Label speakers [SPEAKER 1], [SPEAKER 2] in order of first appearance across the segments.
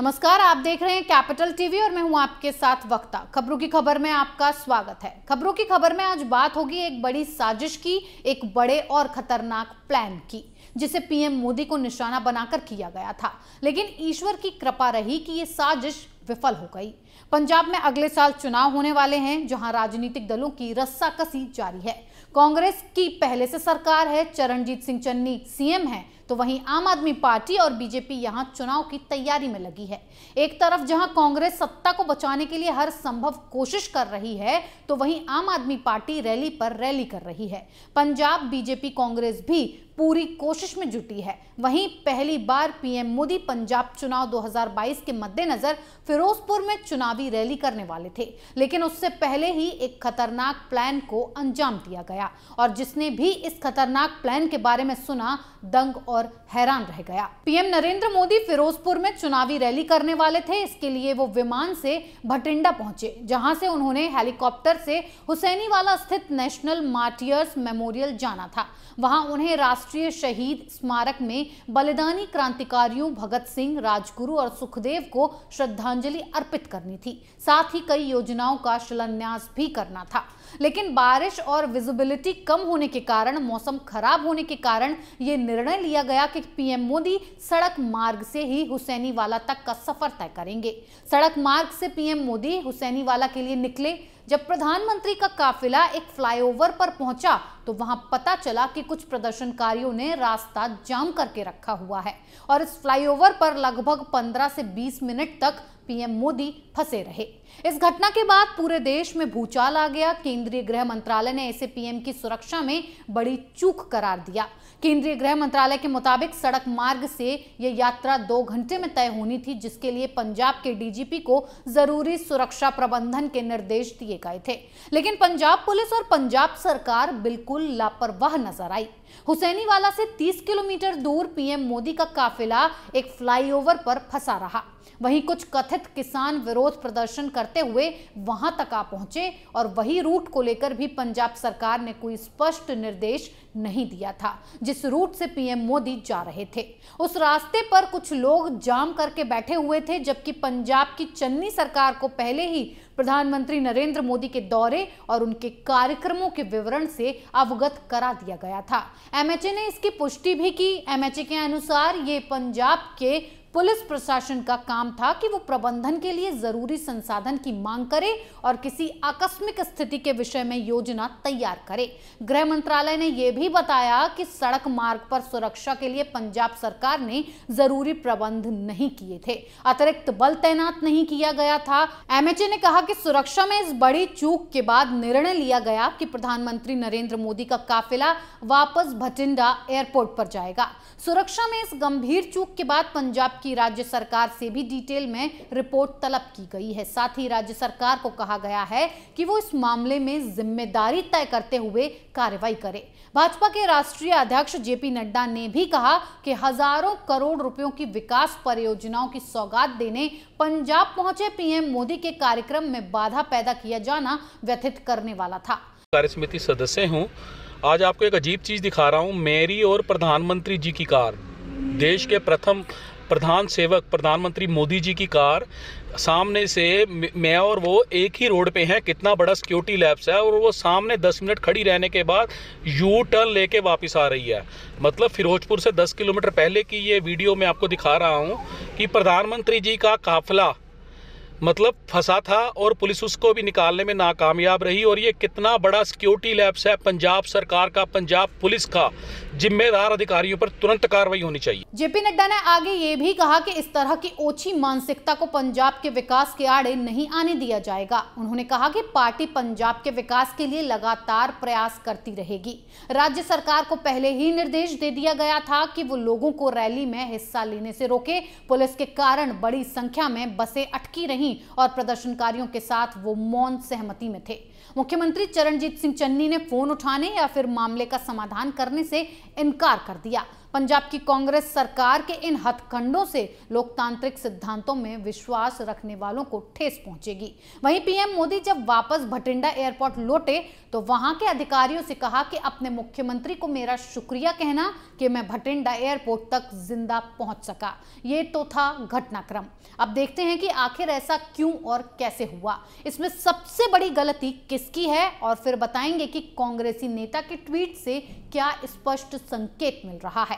[SPEAKER 1] नमस्कार आप देख रहे हैं कैपिटल टीवी और मैं हूं आपके साथ वक्ता खबरों की खबर में आपका स्वागत है खबरों की खबर में आज बात होगी एक बड़ी साजिश की एक बड़े और खतरनाक प्लान की जिसे पीएम मोदी को निशाना बनाकर किया गया था लेकिन ईश्वर की कृपा रही कि ये साजिश विफल हो गई पंजाब में अगले साल चुनाव होने वाले हैं जहां राजनीतिक दलों की रस्साकसी जारी है कांग्रेस की पहले से सरकार है चरणजीत सिंह चन्नी सीएम है तो वहीं आम आदमी पार्टी और बीजेपी यहां चुनाव की तैयारी में लगी है एक तरफ जहां कांग्रेस सत्ता को बचाने के लिए हर संभव कोशिश कर रही है तो वहीं आम आदमी पार्टी रैली पर रैली कर रही है पंजाब बीजेपी कांग्रेस भी पूरी कोशिश में जुटी है वहीं पहली बार पीएम मोदी पंजाब चुनाव 2022 के मद्देनजर फिरोजपुर में चुनावी रैली करने वाले थे लेकिन उससे पहले ही एक खतरनाक प्लान को अंजाम दिया गया और जिसने भी इस खतरनाक प्लान के बारे में सुना दंग और और हैरान रह गया पीएम नरेंद्र मोदी फिरोजपुर में चुनावी रैली करने वाले थे इसके लिए वो विमान से भटिंडा पहुंचे जहां से उन्होंने हेलीकॉप्टर से हुसैनीवाला स्थित नेशनल मार्टियर्स मेमोरियल जाना था वहां उन्हें राष्ट्रीय शहीद स्मारक में बलिदानी क्रांतिकारियों भगत सिंह राजगुरु और सुखदेव को श्रद्धांजलि अर्पित करनी थी साथ ही कई योजनाओं का शिलान्यास भी करना था लेकिन बारिश और विजिबिलिटी कम होने के कारण मौसम खराब होने के कारण ये निर्णय लिया गया कि पीएम मोदी सड़क मार्ग से ही हुसैनी वाला तक का सफर तय करेंगे सड़क मार्ग से पीएम मोदी हुसैनी वाला के लिए निकले जब प्रधानमंत्री का काफिला एक फ्लाईओवर पर पहुंचा तो वहां पता चला कि कुछ प्रदर्शनकारियों ने रास्ता जाम करके रखा हुआ है और इस फ्लाईओवर पर लगभग 15 से 20 मिनट तक पीएम मोदी फंसे रहे इस घटना के बाद पूरे देश में भूचाल आ गया केंद्रीय गृह मंत्रालय ने ऐसे पीएम की सुरक्षा में बड़ी चूक करार दिया केंद्रीय गृह मंत्रालय के मुताबिक सड़क मार्ग से यह यात्रा दो घंटे में तय होनी थी जिसके लिए पंजाब के डीजीपी को जरूरी सुरक्षा प्रबंधन के निर्देश दिए लेकर गए थे लेकिन पंजाब पुलिस और पंजाब सरकार बिल्कुल लापरवाह नजर आई हुसैनीवाला से 30 किलोमीटर दूर पीएम मोदी का काफिला एक फ्लाईओवर पर फंसा रहा वहीं कुछ कथित किसान विरोध प्रदर्शन करते हुए वहां तक आ पहुंचे और वही रूट को लेकर भी पंजाब सरकार ने कोई स्पष्ट निर्देश नहीं दिया था जिस रूट से पीएम मोदी जा रहे थे उस रास्ते पर कुछ लोग जाम करके बैठे हुए थे जबकि पंजाब की चन्नी सरकार को पहले ही प्रधानमंत्री नरेंद्र मोदी के दौरे और उनके कार्यक्रमों के विवरण से अवगत करा दिया गया था एमएचए ने इसकी पुष्टि भी की एमएचए के अनुसार ये पंजाब के पुलिस प्रशासन का काम था कि वो प्रबंधन के लिए जरूरी संसाधन की मांग करे और किसी आकस्मिक स्थिति के विषय में योजना तैयार करे गृह मंत्रालय ने यह भी बताया कि सड़क मार्ग पर सुरक्षा के लिए पंजाब सरकार ने जरूरी प्रबंध नहीं किए थे अतिरिक्त बल तैनात नहीं किया गया था एमएचए ने कहा कि सुरक्षा में इस बड़ी चूक के बाद निर्णय लिया गया कि प्रधानमंत्री नरेंद्र मोदी का काफिला वापस भटिंडा एयरपोर्ट पर जाएगा सुरक्षा में इस गंभीर चूक के बाद पंजाब की राज्य सरकार से भी डिटेल में रिपोर्ट तलब की गई है साथ ही राज्य सरकार को कहा गया है कि वो इस मामले में जिम्मेदारी तय करते हुए कार्रवाई करे भाजपा के राष्ट्रीय अध्यक्ष जेपी नड्डा ने भी कहा कि हजारों करोड़ रुपयों की विकास परियोजनाओं की सौगात देने पंजाब पहुंचे पीएम मोदी के कार्यक्रम में बाधा पैदा किया जाना व्यथित करने वाला था कार्य समिति सदस्य हूँ आज आपको एक अजीब चीज दिखा रहा हूँ मेरी और प्रधानमंत्री जी की कार देश के प्रथम प्रधान सेवक प्रधानमंत्री मोदी जी की कार सामने से मैं और वो एक ही रोड पे हैं कितना बड़ा सिक्योरिटी लैब्स है और वो सामने 10 मिनट खड़ी रहने के बाद यू टर्न लेके वापस आ रही है मतलब फिरोजपुर से 10 किलोमीटर पहले की ये वीडियो मैं आपको दिखा रहा हूँ कि प्रधानमंत्री जी का काफिला मतलब फंसा था और पुलिस उसको भी निकालने में नाकामयाब रही और ये कितना बड़ा सिक्योरिटी लैब्स है पंजाब सरकार का पंजाब पुलिस का जिम्मेदार अधिकारियों पर तुरंत कार्रवाई होनी चाहिए जेपी नड्डा ने आगे ये भी कहा कि इस तरह की ओछी मानसिकता को पंजाब के विकास के आड़े नहीं आने दिया जाएगा उन्होंने कहा कि पार्टी पंजाब के विकास के लिए लगातार प्रयास करती रहेगी राज्य सरकार को पहले ही निर्देश दे दिया गया था कि वो लोगों को रैली में हिस्सा लेने से रोके पुलिस के कारण बड़ी संख्या में बसे अटकी रही और प्रदर्शनकारियों के साथ वो मौन सहमति में थे मुख्यमंत्री चरणजीत सिंह चन्नी ने फोन उठाने या फिर मामले का समाधान करने से इनकार कर दिया पंजाब की कांग्रेस सरकार के इन हथकंडों से लोकतांत्रिक सिद्धांतों में विश्वास रखने वालों को ठेस पहुंचेगी वहीं पीएम मोदी जब वापस भटिंडा एयरपोर्ट लौटे तो वहां के अधिकारियों से कहा कि अपने मुख्यमंत्री को मेरा शुक्रिया कहना कि मैं भटिंडा एयरपोर्ट तक जिंदा पहुंच सका ये तो था घटनाक्रम अब देखते हैं कि आखिर ऐसा क्यों और कैसे हुआ इसमें सबसे बड़ी गलती किसकी है और फिर बताएंगे कि कांग्रेसी नेता के ट्वीट से क्या स्पष्ट संकेत मिल रहा है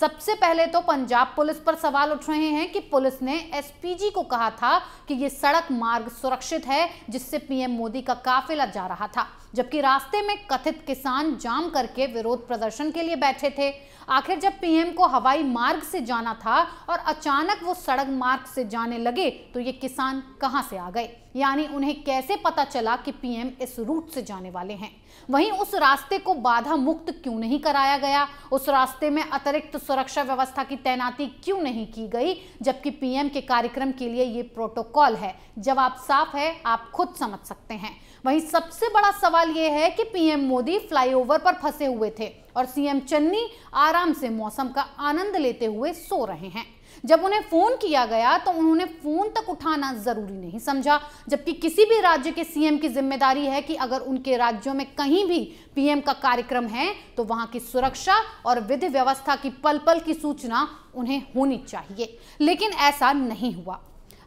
[SPEAKER 1] सबसे पहले तो पंजाब पुलिस पर सवाल उठ रहे हैं कि पुलिस ने एसपीजी को कहा था कि ये सड़क मार्ग सुरक्षित है जिससे पीएम मोदी का काफिला जा रहा था जबकि रास्ते में कथित किसान जाम करके विरोध प्रदर्शन के लिए बैठे थे आखिर जब पीएम को हवाई मार्ग से जाना था और अचानक वो सड़क मार्ग से जाने लगे तो ये किसान कहां से आ गए यानी उन्हें कैसे पता चला कि पीएम इस रूट से जाने वाले हैं वहीं उस रास्ते को बाधा मुक्त क्यों नहीं कराया गया उस रास्ते में अतिरिक्त सुरक्षा व्यवस्था की तैनाती क्यों नहीं की गई जबकि पीएम के कार्यक्रम के लिए ये प्रोटोकॉल है जवाब साफ है आप खुद समझ सकते हैं वहीं सबसे बड़ा सवाल यह है कि पीएम मोदी फ्लाईओवर पर फंसे हुए थे और सीएम चन्नी आराम से मौसम का आनंद लेते हुए सो रहे हैं जब उन्हें फोन किया गया तो उन्होंने फोन तक उठाना जरूरी नहीं समझा जबकि किसी भी राज्य के सीएम की जिम्मेदारी है कि अगर उनके राज्यों में कहीं भी पीएम का कार्यक्रम है तो वहां की सुरक्षा और विधि व्यवस्था की पल पल की सूचना उन्हें होनी चाहिए लेकिन ऐसा नहीं हुआ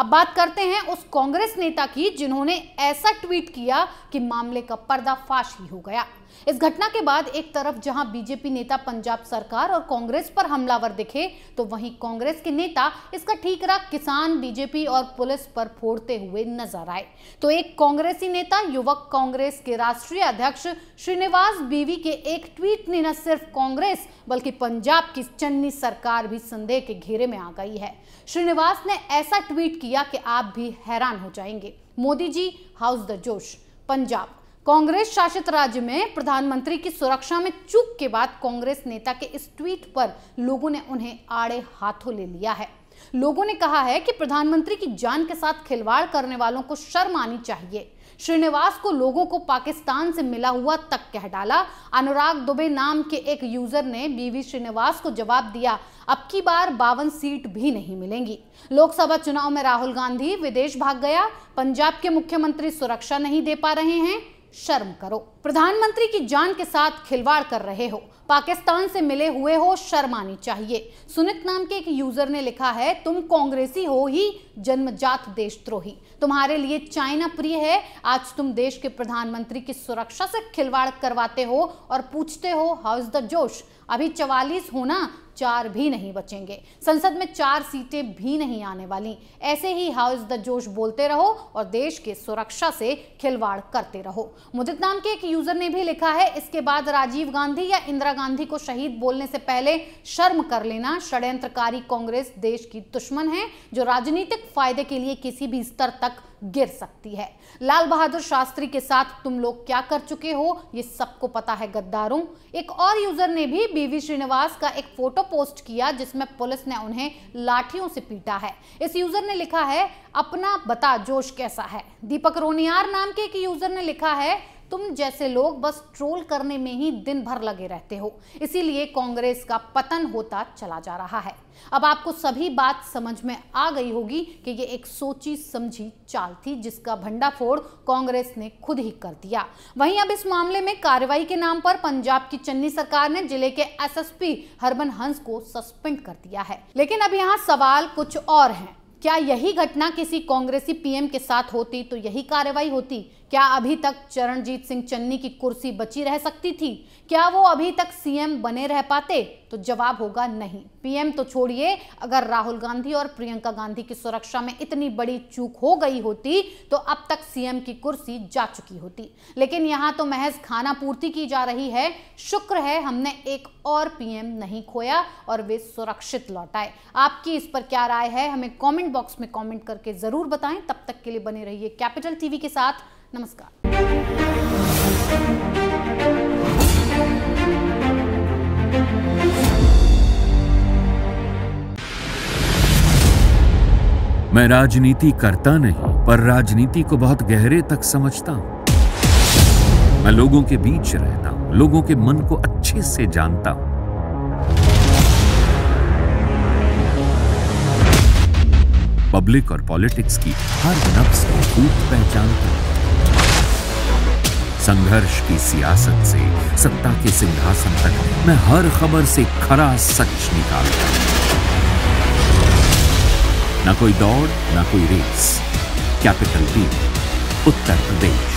[SPEAKER 1] अब बात करते हैं उस कांग्रेस नेता की जिन्होंने ऐसा ट्वीट किया कि मामले का पर्दाफाश ही हो गया इस घटना के बाद एक तरफ जहां बीजेपी नेता पंजाब सरकार और कांग्रेस पर हमलावर दिखे तो वहीं कांग्रेस के नेता इसका ठीकरा किसान बीजेपी और पुलिस पर फोड़ते हुए नजर आए तो एक कांग्रेसी नेता युवक कांग्रेस के राष्ट्रीय अध्यक्ष श्रीनिवास बीवी के एक ट्वीट ने न सिर्फ कांग्रेस बल्कि पंजाब की चन्नी सरकार भी संदेह के घेरे में आ गई है श्रीनिवास ने ऐसा ट्वीट किया किया कि आप भी हैरान हो जाएंगे मोदी जी हाउस द जोश पंजाब कांग्रेस शासित राज्य में प्रधानमंत्री की सुरक्षा में चूक के बाद कांग्रेस नेता के इस ट्वीट पर लोगों ने उन्हें आड़े हाथों ले लिया है लोगों ने कहा है कि प्रधानमंत्री की जान के साथ खिलवाड़ करने वालों को शर्म आनी चाहिए श्रीनिवास को लोगों को पाकिस्तान से मिला हुआ तक कह डाला अनुराग दुबे नाम के एक यूजर ने बीवी श्रीनिवास को जवाब दिया अब की बार बावन सीट भी नहीं मिलेंगी लोकसभा चुनाव में राहुल गांधी विदेश भाग गया पंजाब के मुख्यमंत्री सुरक्षा नहीं दे पा रहे हैं शर्म करो प्रधानमंत्री की जान के साथ खिलवाड़ कर रहे हो पाकिस्तान से मिले हुए हो शर्म आनी चाहिए सुनित नाम के एक यूजर ने लिखा है तुम कांग्रेसी हो ही जन्मजात देशद्रोही तुम्हारे लिए चाइना प्रिय है आज तुम देश के प्रधानमंत्री की सुरक्षा से खिलवाड़ करवाते हो और पूछते हो हाउ इज द जोश अभी चवालीस होना चार भी नहीं बचेंगे संसद में चार सीटें भी नहीं आने वाली ऐसे ही हाउस द जोश बोलते रहो और देश के सुरक्षा से खिलवाड़ करते रहो मुदित नाम के एक यूजर ने भी लिखा है इसके बाद राजीव गांधी या इंदिरा गांधी को शहीद बोलने से पहले शर्म कर लेना षड्यंत्रकारी कांग्रेस देश की दुश्मन है जो राजनीतिक फायदे के लिए किसी भी स्तर तक गिर सकती है लाल बहादुर शास्त्री के साथ तुम लोग क्या कर चुके हो ये सबको पता है गद्दारों एक और यूजर ने भी बीवी श्रीनिवास का एक फोटो पोस्ट किया जिसमें पुलिस ने उन्हें लाठियों से पीटा है इस यूजर ने लिखा है अपना बता जोश कैसा है दीपक रोनियार नाम के एक यूजर ने लिखा है तुम जैसे लोग बस ट्रोल करने में ही दिन भर लगे रहते हो इसीलिए कांग्रेस का पतन होता चला जा रहा है अब आपको सभी बात समझ में आ गई होगी कि ये एक सोची समझी चाल थी जिसका भंडाफोड़ कांग्रेस ने खुद ही कर दिया वहीं अब इस मामले में कार्रवाई के नाम पर पंजाब की चन्नी सरकार ने जिले के एसएसपी हरबन हंस को सस्पेंड कर दिया है लेकिन अब यहाँ सवाल कुछ और हैं क्या यही घटना किसी कांग्रेसी पीएम के साथ होती तो यही कार्रवाई होती क्या अभी तक चरणजीत सिंह चन्नी की कुर्सी बची रह सकती थी क्या वो अभी तक सीएम बने रह पाते तो जवाब होगा नहीं पीएम तो छोड़िए अगर राहुल गांधी और प्रियंका गांधी की सुरक्षा में इतनी बड़ी चूक हो गई होती तो अब तक सीएम की कुर्सी जा चुकी होती लेकिन यहां तो महज खाना पूर्ति की जा रही है शुक्र है हमने एक और पीएम नहीं खोया और वे सुरक्षित लौट आए आपकी इस पर क्या राय है हमें कॉमेंट बॉक्स में कॉमेंट करके जरूर बताएं तब तक के लिए बने रहिए कैपिटल टीवी के साथ नमस्कार मैं राजनीति करता नहीं पर राजनीति को बहुत गहरे तक समझता हूं मैं लोगों के बीच रहता हूं लोगों के मन को अच्छे से जानता हूं पब्लिक और पॉलिटिक्स की हर नब्स को खूब पहचानता हूं संघर्ष की सियासत से सत्ता के सिंहासन तक मैं हर खबर से खरा सच निकालता हूं ना कोई दौड़ ना कोई रेस कैपिटल बी उत्तर प्रदेश